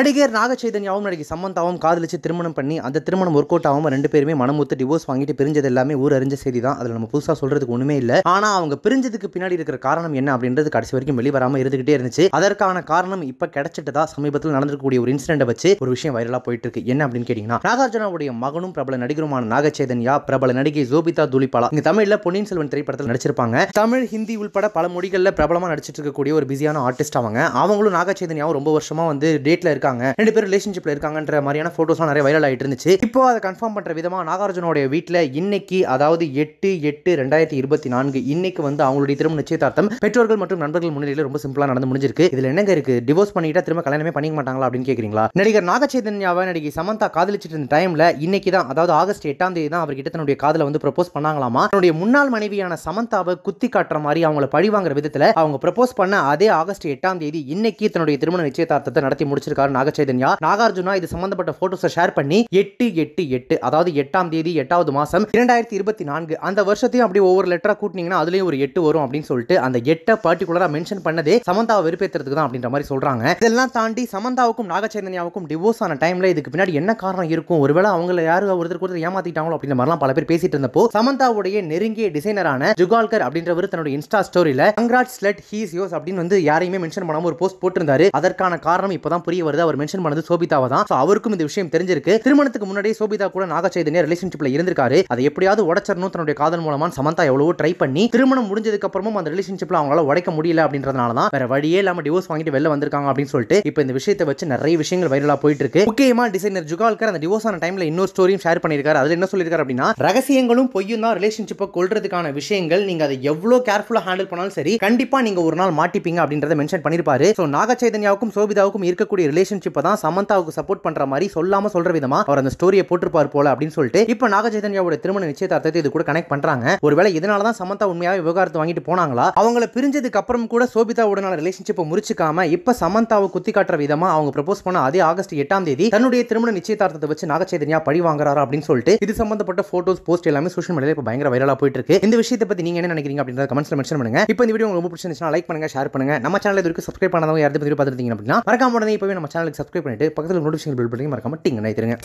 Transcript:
நடிகர் நாகச்சைதன்யாவும் நடிகை சம்மந்தாவும் காதலிச்சு திருமணம் பண்ணி அந்த திருமணம் ஒர்க் அவுட் ஆகும் ரெண்டு பேருமே மனமுத்து டிவோர்ஸ் வாங்கிட்டு பிரிஞ்சது எல்லாமே ஊர் அறிஞ்ச செய்தி தான் அதில் நம்ம புதுசாக சொல்றதுக்கு ஒன்றுமே இல்லை ஆனால் அவங்க பிரிஞ்சதுக்கு பின்னாடி இருக்கிற காரணம் என்ன அப்படின்றது கடைசி வரைக்கும் வெளிவராமல் இருந்துகிட்டே இருந்துச்சு அதற்கான காரணம் இப்போ கிடைச்சிட்டதா சமீபத்தில் நடந்திருக்கக்கூடிய ஒரு இன்சிடென்ட் வச்சு ஒரு விஷயம் வைரலாக போயிட்டு இருக்கு என்ன அப்படின்னு கேட்டீங்கன்னா நாகார்ஜுனாவுடைய மகனும் பிரபல நடிகருமான நாகச்சைதன்யா பிரபல நடிகை ஜோபிதா துலிபாலா இங்க தமிழ்ல பொன்னியின் செல்வன் திரைப்படத்தில் நடிச்சிருப்பாங்க தமிழ் ஹிந்தி உள்பட பல மொழிகளில் பிரபலமாக நடிச்சிட்டு இருக்கக்கூடிய ஒரு பிஸியான ஆர்டிஸ்ட் அவங்க அவங்களும் நாகச்சைதன்யாவும் ரொம்ப வருஷமா வந்து டேட்ல இருக்க இருக்காங்க ரெண்டு பேரும் ரிலேஷன்ஷிப்ல இருக்காங்கன்ற மாதிரியான போட்டோஸ்லாம் நிறைய வைரல் ஆகிட்டு இருந்துச்சு இப்போ அதை கன்ஃபார்ம் பண்ற விதமா நாகார்ஜுனோட வீட்டில் இன்னைக்கு அதாவது எட்டு எட்டு ரெண்டாயிரத்தி இருபத்தி நான்கு இன்னைக்கு வந்து அவங்களுடைய திருமண நிச்சயதார்த்தம் பெற்றோர்கள் மற்றும் நண்பர்கள் முன்னிலையில் ரொம்ப சிம்பிளா நடந்து முடிஞ்சிருக்கு இதுல என்னங்க இருக்கு டிவோர்ஸ் பண்ணிட்டா திரும்ப கல்யாணமே பண்ணிக்க மாட்டாங்களா அப்படின்னு கேக்குறீங்களா நடிகர் நாகச்சைதன்யாவை நடிகை சமந்தா காதலிச்சிட்டு இருந்த டைம்ல இன்னைக்கு தான் அதாவது ஆகஸ்ட் எட்டாம் தேதி தான் அவர்கிட்ட தன்னுடைய காதல வந்து ப்ரப்போஸ் பண்ணாங்களாமா தன்னுடைய முன்னாள் மனைவியான சமந்தாவை குத்தி காட்டுற மாதிரி அவங்கள பழி வாங்குற விதத்துல அவங்க ப்ரப்போஸ் பண்ண அதே ஆகஸ்ட் எட்டாம் தேதி இன்னைக்கு தன்னுடைய திருமண நிச்சயதார்த்தத்தை நடத்தி முடிச்சிருக்காரு நாகச்சைதன்யா நாகார்ஜுனா இது சம்பந்தப்பட்ட போட்டோஸை ஷேர் பண்ணி எட்டு எட்டு எட்டு அதாவது எட்டாம் தேதி எட்டாவது மாசம் இரண்டாயிரத்தி இருபத்தி நான்கு அந்த வருஷத்தையும் அப்படி ஒவ்வொரு லெட்டரா கூட்டினீங்கன்னா அதுலயும் ஒரு எட்டு வரும் அப்படின்னு சொல்லிட்டு அந்த எட்டை பர்டிகுலரா மென்ஷன் பண்ணதே சமந்தாவை வெறுப்பேற்றுறதுக்கு தான் அப்படின்ற மாதிரி சொல்றாங்க இதெல்லாம் தாண்டி சமந்தாவுக்கும் நாகச்சைதன்யாவுக்கும் டிவோர்ஸ் ஆன டைம்ல இதுக்கு பின்னாடி என்ன காரணம் இருக்கும் ஒருவேளை அவங்கள யாரும் ஒருத்தருக்கு ஒருத்தர் ஏமாத்திட்டாங்களோ அப்படின்ற மாதிரிலாம் பல பேர் பேசிட்டு இருந்தப்போ சமந்தாவுடைய நெருங்கிய டிசைனரான ஜுகால்கர் அப்படின்றவர் தன்னுடைய இன்ஸ்டா ஸ்டோரியில கங்க்ராட்ஸ் லெட் ஹீஸ் யோஸ் அப்படின்னு வந்து யாரையுமே மென்ஷன் பண்ணாம ஒரு போஸ்ட் போட்டிருந்தாரு அதற்கான காரணம் இப்போதான் புரிய வருது அவர் மென்ஷன் பண்ணது சோபிதாவை தான் அவருக்கும் இந்த விஷயம் தெரிஞ்சிருக்கு திருமணத்துக்கு முன்னாடி சோபிதா கூட நாக சைதன்யா ரிலேஷன்ஷிப்ல இருந்திருக்காரு அதை எப்படியாவது உடச்சிடணும் தன்னுடைய காதல் மூலமா சமந்தா எவ்வளவோ ட்ரை பண்ணி திருமணம் முடிஞ்சதுக்கு அப்புறமும் அந்த ரிலேஷன்ஷிப்ல அவங்களால உடைக்க முடியல அப்படின்றதுனால தான் வேற வழியே இல்லாம டிவோர்ஸ் வாங்கிட்டு வெளில வந்திருக்காங்க அப்படின்னு சொல்லிட்டு இப்போ இந்த விஷயத்தை வச்சு நிறைய விஷயங்கள் வைரலா போயிட்டு இருக்கு முக்கியமா டிசைனர் ஜுகால்கர் அந்த டிவோர்ஸ் ஆன டைம்ல இன்னொரு ஸ்டோரியும் ஷேர் பண்ணியிருக்காரு அதுல என்ன சொல்லியிருக்காரு அப்படின்னா ரகசியங்களும் பொய்யும் தான் ரிலேஷன்ஷிப்பை கொள்றதுக்கான விஷயங்கள் நீங்க அதை எவ்வளவு கேர்ஃபுல்லா ஹேண்டில் பண்ணாலும் சரி கண்டிப்பா நீங்க ஒரு நாள் மாட்டிப்பீங்க அப்படின்றத மென்ஷன் பண்ணிருப்பாரு ஸோ நாக சோபிதாவுக்கும் இருக்கக்கூடிய ரிலேஷன் ரிலேஷன்ஷிப்பை தான் சமந்தாவுக்கு சப்போர்ட் பண்ற மாதிரி சொல்லாமல் சொல்ற விதமா அவர் அந்த ஸ்டோரியை போட்டிருப்பார் போல அப்படின்னு சொல்லிட்டு இப்போ நாகச்சைதன்யாவோட திருமண நிச்சயதார்த்தத்தை இது கூட கனெக்ட் பண்றாங்க ஒருவேளை இதனால தான் சமந்தா உண்மையாக விவகாரத்தை வாங்கிட்டு போனாங்களா அவங்கள பிரிஞ்சதுக்கு அப்புறம் கூட சோபிதாவுடனான ரிலேஷன்ஷிப்பை முறிச்சுக்காம இப்போ சமந்தாவை குத்தி காட்டுற விதமா அவங்க ப்ரப்போஸ் பண்ண அதே ஆகஸ்ட் எட்டாம் தேதி தன்னுடைய திருமண நிச்சயதார்த்தத்தை வச்சு நாகச்சைதன்யா பழி வாங்குறாரா அப்படின்னு சொல்லிட்டு இது சம்பந்தப்பட்ட போட்டோஸ் போஸ்ட் எல்லாமே சோஷியல் மீடியாவில் இப்போ பயங்கர வைரலாக போயிட்டு இருக்கு இந்த விஷயத்தை பத்தி நீங்க என்ன நினைக்கிறீங்க அப்படின்றத கமெண்ட்ஸ்ல மென்ஷன் பண்ணுங்க இப்போ இந்த வீடியோ உங்களுக்கு பிடிச்சிருந்துச்சுன்னா லைக் பண்ணுங்க ஷேர் பண்ணுங்க நம்ம சேனல் இது வரைக்கும் சப்ஸ்கிரைப் பண்ணாதவங்க யாரும் பார்த்துருந்தீங்க அப்படின்னா மறக்காம உடனே இப்போவே நம்ம சேனல் சேனலுக்கு சப்ஸ்கிரைப் பண்ணிவிட்டு பக்கத்தில் நோட்டிஃபிகேஷன் பில் பண்ணி மறக்காமல் டிங் நினைத்திருங்க